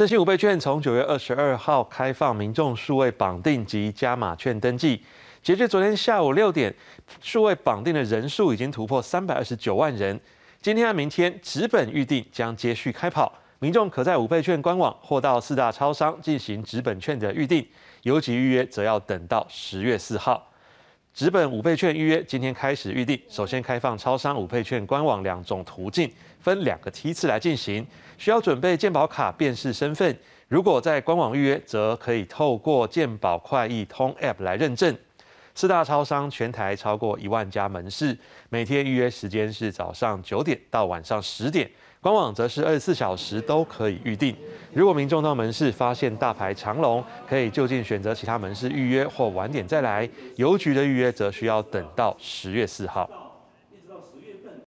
振兴五倍券从九月二十二号开放民众数位绑定及加码券登记，截至昨天下午六点，数位绑定的人数已经突破三百二十九万人。今天和明天纸本预定将接续开跑，民众可在五倍券官网或到四大超商进行纸本券的预定，邮寄预约则要等到十月四号。直本五倍券预约今天开始预定，首先开放超商五倍券官网两种途径，分两个梯次来进行。需要准备健保卡辨识身份，如果在官网预约，则可以透过健保快易通 App 来认证。四大超商全台超过一万家门市，每天预约时间是早上九点到晚上十点，官网则是二十四小时都可以预定。如果民众到门市发现大排长龙，可以就近选择其他门市预约，或晚点再来。邮局的预约则需要等到十月四号。